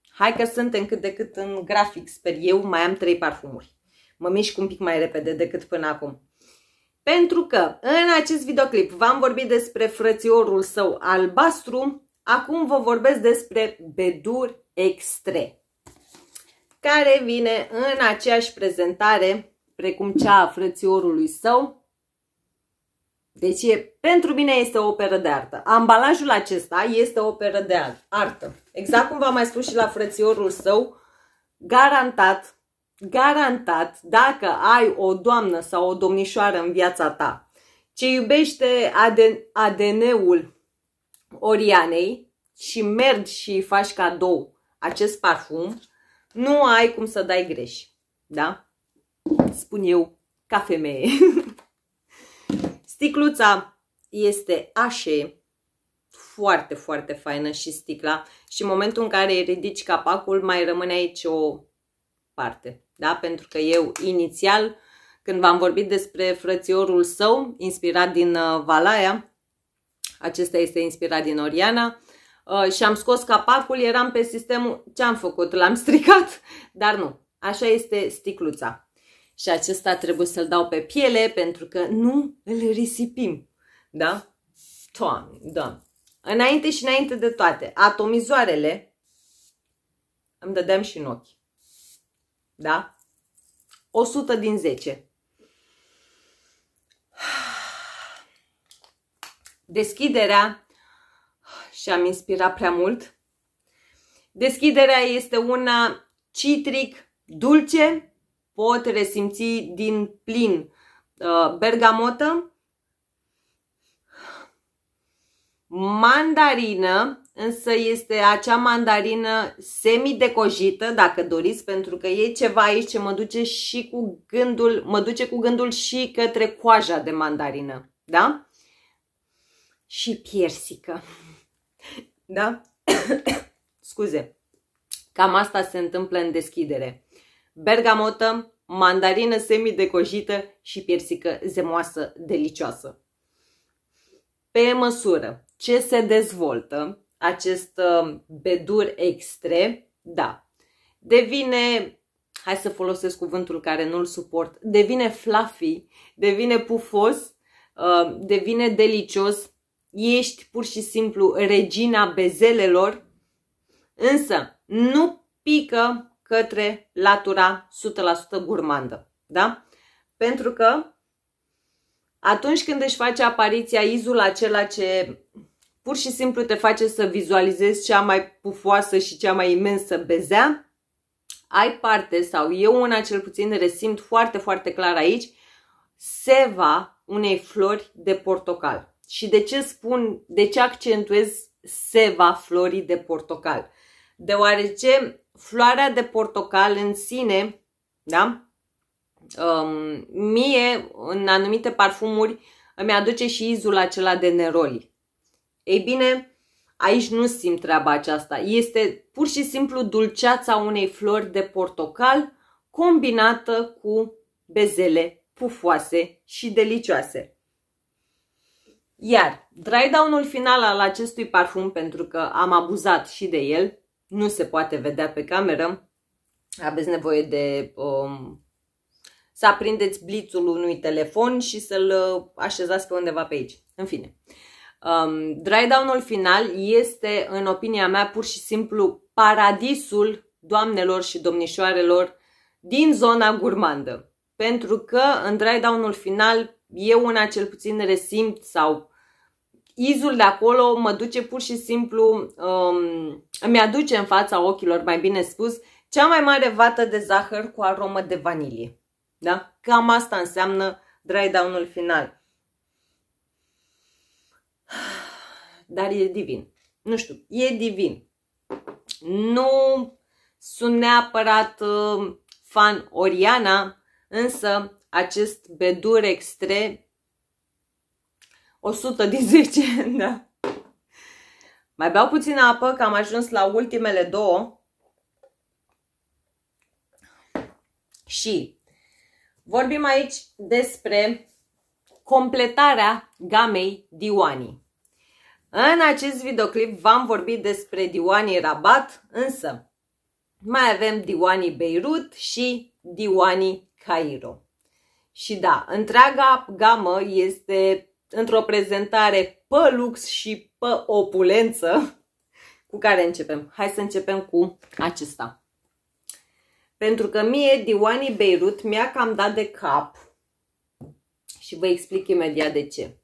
Hai că suntem cât de cât în grafic, sper eu. Mai am trei parfumuri. Mă mișc un pic mai repede decât până acum. Pentru că în acest videoclip v-am vorbit despre frățiorul său albastru, acum vă vorbesc despre Bedur extre, care vine în aceeași prezentare precum cea a frățiorului său, deci e, pentru mine este o operă de artă. Ambalajul acesta este o operă de artă. Exact cum v-am mai spus și la frățiorul său, garantat, garantat, dacă ai o doamnă sau o domnișoară în viața ta ce iubește ADN-ul Orianei și mergi și faci cadou acest parfum, nu ai cum să dai greș. Da? Spun eu ca femeie. [LAUGHS] Sticluța este așe, foarte, foarte faină și sticla și în momentul în care ridici capacul mai rămâne aici o parte, da? Pentru că eu inițial, când v-am vorbit despre frățiorul său, inspirat din uh, Valaia, acesta este inspirat din Oriana, uh, și am scos capacul, eram pe sistemul, ce am făcut? L-am stricat? Dar nu, așa este sticluța și acesta trebuie să-l dau pe piele pentru că nu îl risipim. Da? Doamne, da. Înainte și înainte de toate, atomizoarele îmi dădeam și în ochi. Da? 100 din 10. Deschiderea și am inspirat prea mult. Deschiderea este una citric dulce, pot resimți din plin uh, bergamotă, mandarină, însă este acea mandarină semidecojită, dacă doriți, pentru că e ceva aici ce mă duce și cu gândul, mă duce cu gândul și către coaja de mandarină, da? Și piersică, da? [COUGHS] Scuze, cam asta se întâmplă în deschidere bergamotă, mandarină semidecojită și piersică zemoasă delicioasă. Pe măsură ce se dezvoltă acest uh, bedur extre, da, devine, hai să folosesc cuvântul care nu-l suport, devine fluffy, devine pufos, uh, devine delicios, ești pur și simplu regina bezelelor, însă nu pică către latura 100% gurmandă. Da? Pentru că atunci când își face apariția izul acela ce pur și simplu te face să vizualizezi cea mai pufoasă și cea mai imensă bezea, ai parte sau eu una cel puțin resimt foarte, foarte clar aici seva unei flori de portocal. Și de ce spun, de ce accentuez seva florii de portocal? Deoarece floarea de portocal în sine, da? Um, mie, în anumite parfumuri, îmi aduce și izul acela de neroli. Ei bine, aici nu simt treaba aceasta. Este pur și simplu dulceața unei flori de portocal combinată cu bezele pufoase și delicioase. Iar dry down-ul final al acestui parfum, pentru că am abuzat și de el, nu se poate vedea pe cameră, aveți nevoie de um, să aprindeți blițul unui telefon și să-l uh, așezați pe undeva pe aici. În fine. Um, dry down-ul final este, în opinia mea, pur și simplu paradisul doamnelor și domnișoarelor din zona gurmandă. Pentru că în dry down-ul final eu una cel puțin resimt sau izul de acolo mă duce pur și simplu, um, îmi aduce în fața ochilor, mai bine spus, cea mai mare vată de zahăr cu aromă de vanilie. Da? Cam asta înseamnă dry down-ul final. Dar e divin. Nu știu, e divin. Nu sunt neapărat um, fan Oriana, însă acest bedur extrem. 100 din 10, [LAUGHS] da. Mai beau puțină apă, că am ajuns la ultimele două. Și vorbim aici despre completarea gamei Diwani. În acest videoclip v-am vorbit despre Diwani Rabat, însă mai avem Diwani Beirut și Diwani Cairo. Și da, întreaga gamă este într-o prezentare pe lux și pe opulență. Cu care începem? Hai să începem cu acesta. Pentru că mie Diwani Beirut mi-a cam dat de cap și vă explic imediat de ce.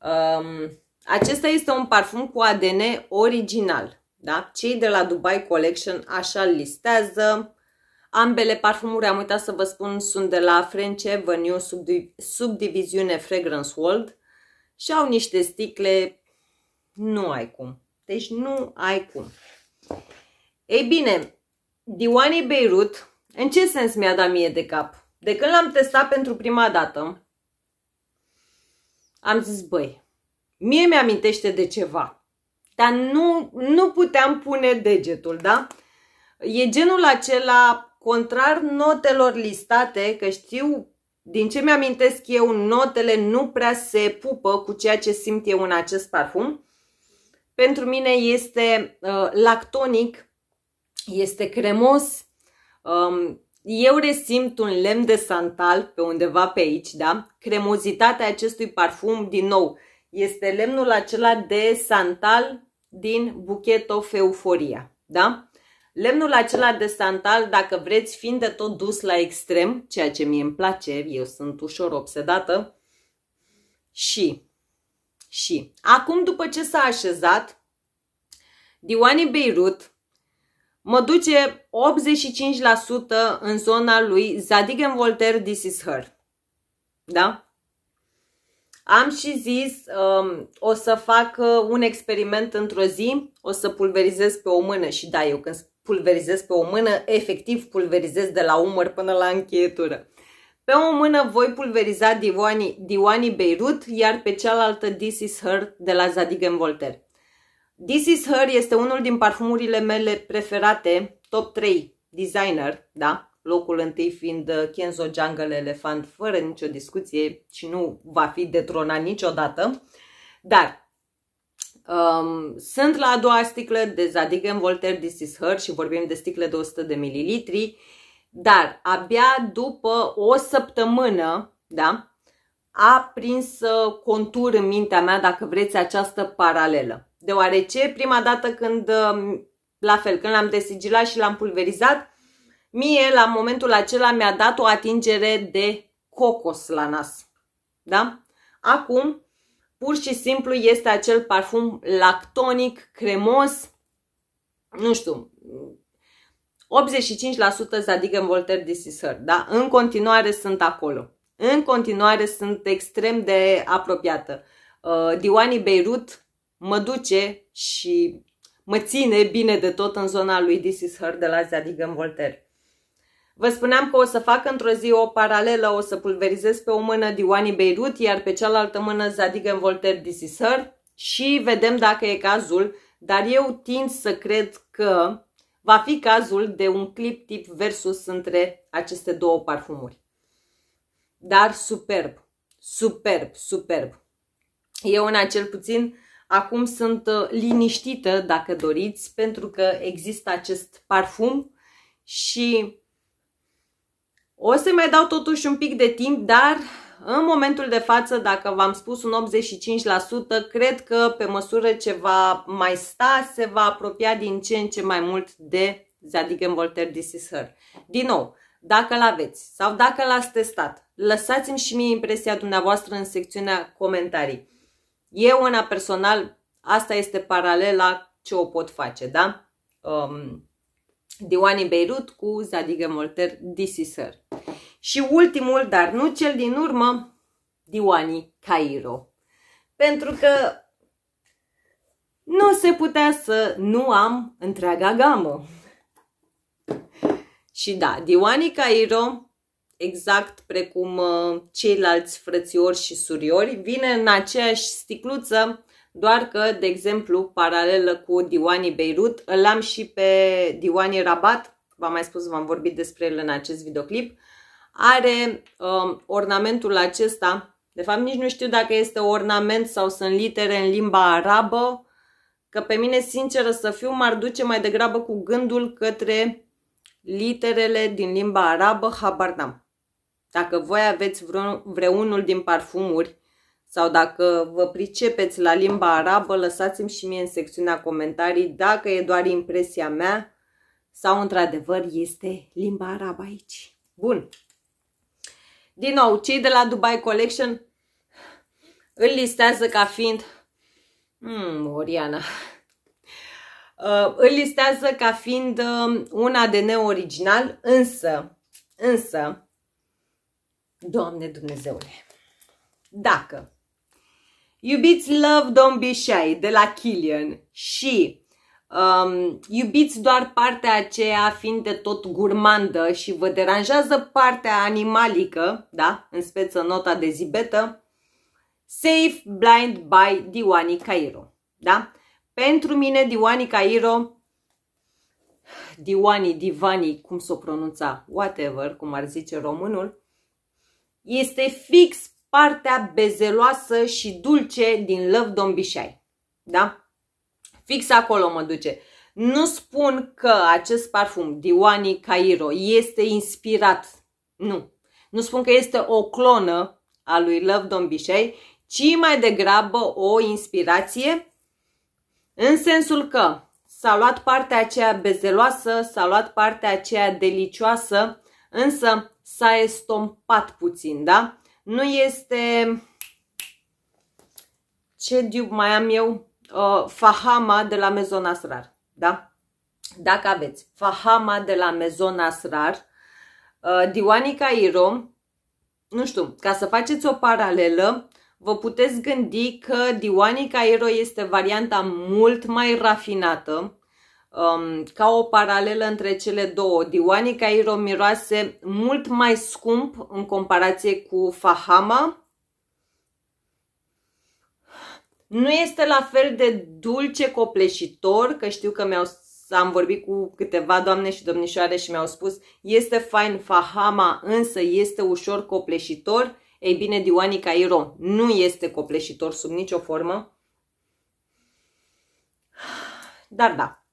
Um, acesta este un parfum cu ADN original. Da? Cei de la Dubai Collection așa listează. Ambele parfumuri, am uitat să vă spun, sunt de la French Avenue, subdiviziune Fragrance World și au niște sticle, nu ai cum. Deci nu ai cum. Ei bine, Diwani Beirut, în ce sens mi-a dat mie de cap? De când l-am testat pentru prima dată, am zis, băi, mie mi-amintește de ceva, dar nu, nu puteam pune degetul, da? E genul acela contrar notelor listate, că știu, din ce mi-amintesc eu, notele nu prea se pupă cu ceea ce simt eu în acest parfum. Pentru mine este uh, lactonic, este cremos, um, eu resimt un lemn de santal pe undeva pe aici, da? Cremozitatea acestui parfum, din nou, este lemnul acela de santal din Buchet of Euforia, da? Lemnul acela de santal, dacă vreți, fiind de tot dus la extrem, ceea ce mie îmi place, eu sunt ușor obsedată. Și, și, acum după ce s-a așezat, Diwani Beirut mă duce 85% în zona lui Zadig and Voltaire, This is Her. Da? Am și zis, um, o să fac uh, un experiment într-o zi, o să pulverizez pe o mână și da, eu când pulverizez pe o mână, efectiv pulverizez de la umăr până la încheietură. Pe o mână voi pulveriza Diwani, Diwani Beirut, iar pe cealaltă This is Her de la Zadig Voltaire. This is Her este unul din parfumurile mele preferate, top 3 designer, da? Locul întâi fiind uh, Kenzo Jungle Elephant, fără nicio discuție și nu va fi detronat niciodată. Dar Um, sunt la a doua sticlă de deci Zadigem Voltaire This is Her și vorbim de sticle de 100 de mililitri, dar abia după o săptămână, da, a prins uh, contur în mintea mea, dacă vreți, această paralelă. Deoarece prima dată când, um, la fel, când l-am desigilat și l-am pulverizat, mie la momentul acela mi-a dat o atingere de cocos la nas. Da? Acum Pur și simplu este acel parfum lactonic, cremos, nu știu, 85% Zadig Voltaire This is Her, da? În continuare sunt acolo. În continuare sunt extrem de apropiată. Uh, Diwani Beirut mă duce și mă ține bine de tot în zona lui This is Her de la Zadig Voltaire. Vă spuneam că o să fac într-o zi o paralelă, o să pulverizez pe o mână Diwani Beirut, iar pe cealaltă mână Zadig Voltaire This și vedem dacă e cazul, dar eu tind să cred că va fi cazul de un clip tip versus între aceste două parfumuri. Dar superb, superb, superb. Eu în acel puțin acum sunt uh, liniștită, dacă doriți, pentru că există acest parfum și o să mai dau totuși un pic de timp, dar în momentul de față, dacă v-am spus un 85%, cred că pe măsură ce va mai sta, se va apropia din ce în ce mai mult de Zadig Voltaire This is Her. Din nou, dacă l-aveți sau dacă l-ați testat, lăsați-mi și mie impresia dumneavoastră în secțiunea comentarii. Eu, una personal, asta este paralela ce o pot face, da? Um, Dioane Beirut cu Zadigă Molter her. Și ultimul, dar nu cel din urmă, Dioani Cairo. Pentru că nu se putea să nu am întreaga gamă. Și da, Dioani Cairo, exact precum uh, ceilalți frățiori și suriori, vine în aceeași sticluță doar că, de exemplu, paralelă cu Diwani Beirut, îl am și pe Diwani Rabat, v-am mai spus, v-am vorbit despre el în acest videoclip, are um, ornamentul acesta, de fapt nici nu știu dacă este ornament sau sunt litere în limba arabă, că pe mine, sinceră să fiu, m-ar duce mai degrabă cu gândul către literele din limba arabă, habar n-am. Dacă voi aveți vreunul din parfumuri sau dacă vă pricepeți la limba arabă, lăsați-mi și mie în secțiunea comentarii dacă e doar impresia mea sau într-adevăr este limba arabă aici. Bun. Din nou, cei de la Dubai Collection îl listează ca fiind... Hmm, Oriana... Uh, îl listează ca fiind uh, un ADN original, însă, însă, Doamne Dumnezeule, dacă Iubiți Love Don't Be Shy de la Killian și um, iubiți doar partea aceea fiind de tot gurmandă și vă deranjează partea animalică, da, în speță nota de zibetă, Safe Blind by Diwani Cairo, da? Pentru mine Diwani Cairo Diwani, Divani, cum s-o pronunța, whatever, cum ar zice românul, este fix partea bezeloasă și dulce din Love Don't Be Shy, Da? Fix acolo mă duce. Nu spun că acest parfum, Diwani Cairo, este inspirat. Nu. Nu spun că este o clonă a lui Love Shy, ci mai degrabă o inspirație în sensul că s-a luat partea aceea bezeloasă, s-a luat partea aceea delicioasă, însă s-a estompat puțin, da? Nu este... Ce dub mai am eu? Uh, fahama de la Maison Asrar. Da? Dacă aveți fahama de la Maison Asrar, uh, Diwanica Irom, nu știu, ca să faceți o paralelă, vă puteți gândi că Diwanica Iro este varianta mult mai rafinată, um, ca o paralelă între cele două. Diwani Cairo miroase mult mai scump în comparație cu Fahama. Nu este la fel de dulce copleșitor, că știu că mi-au am vorbit cu câteva doamne și domnișoare și mi-au spus este fain Fahama, însă este ușor copleșitor. Ei bine, Diwani Cairo nu este copleșitor sub nicio formă. Dar da,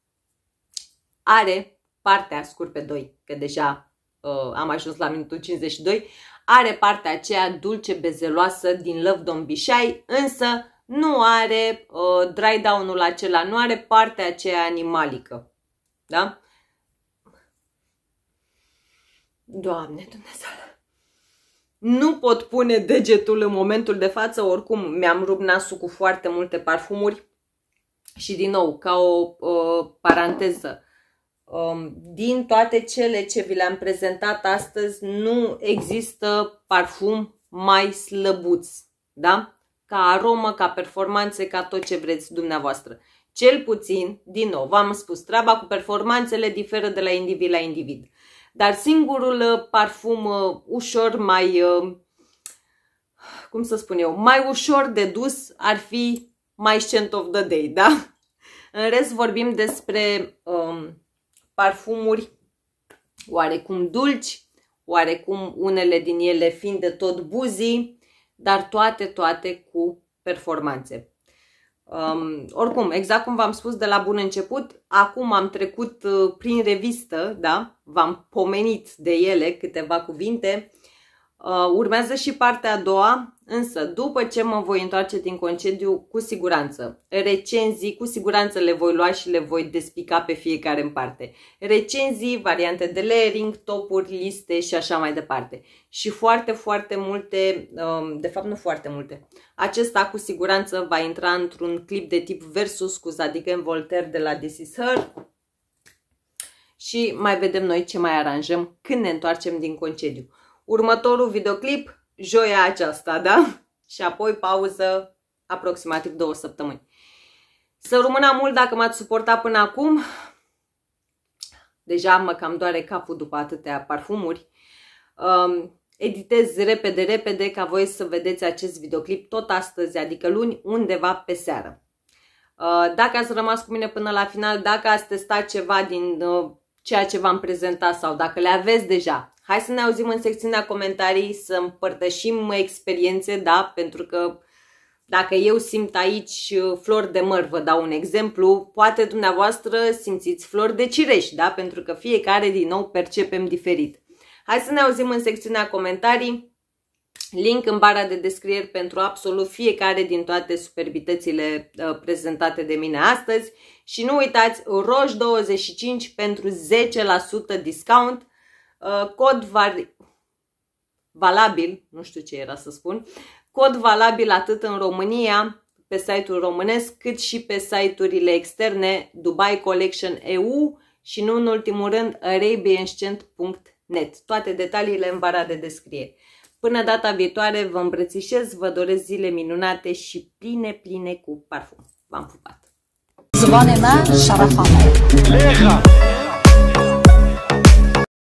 are partea, scurt pe 2, că deja uh, am ajuns la minutul 52, are partea aceea dulce, bezeloasă din Love Don't Bishai, însă nu are uh, dry down-ul acela, nu are partea aceea animalică. Da? Doamne Dumnezeu! Nu pot pune degetul în momentul de față, oricum mi-am rupt nasul cu foarte multe parfumuri și din nou, ca o uh, paranteză, Um, din toate cele ce vi le-am prezentat astăzi, nu există parfum mai slăbuț, da? Ca aromă, ca performanțe, ca tot ce vreți dumneavoastră. Cel puțin, din nou, v-am spus, treaba cu performanțele diferă de la individ la individ. Dar singurul uh, parfum uh, ușor mai, uh, cum să spun eu, mai ușor de dus ar fi My Scent of the Day, da? În rest vorbim despre um, parfumuri oarecum dulci, oarecum unele din ele fiind de tot buzii, dar toate, toate cu performanțe. Um, oricum, exact cum v-am spus de la bun început, acum am trecut uh, prin revistă, da, v-am pomenit de ele câteva cuvinte, uh, Uh, urmează și partea a doua, însă după ce mă voi întoarce din concediu, cu siguranță, recenzii, cu siguranță le voi lua și le voi despica pe fiecare în parte. Recenzii, variante de layering, topuri, liste și așa mai departe. Și foarte, foarte multe, um, de fapt nu foarte multe, acesta cu siguranță va intra într-un clip de tip versus cu în Voltaire de la This is Her, și mai vedem noi ce mai aranjăm când ne întoarcem din concediu. Următorul videoclip, joia aceasta, da? Și apoi pauză aproximativ două săptămâni. Să rămână mult dacă m-ați suportat până acum. Deja mă cam doare capul după atâtea parfumuri. Um, editez repede, repede ca voi să vedeți acest videoclip tot astăzi, adică luni, undeva pe seară. Uh, dacă ați rămas cu mine până la final, dacă ați testat ceva din uh, ceea ce v-am prezentat sau dacă le aveți deja, Hai să ne auzim în secțiunea comentarii, să împărtășim experiențe, da, pentru că dacă eu simt aici uh, flori de măr, vă dau un exemplu, poate dumneavoastră simțiți flori de cireș, da, pentru că fiecare din nou percepem diferit. Hai să ne auzim în secțiunea comentarii. Link în bara de descrieri pentru absolut fiecare din toate superbitățile uh, prezentate de mine astăzi. Și nu uitați, roș25 pentru 10% discount Uh, cod vari... valabil, nu știu ce era să spun, cod valabil atât în România, pe site-ul românesc, cât și pe site-urile externe Dubai Collection EU și nu în ultimul rând arabianscent.net. Toate detaliile în vara de descriere. Până data viitoare vă îmbrățișez, vă doresc zile minunate și pline, pline cu parfum. V-am pupat! زبان من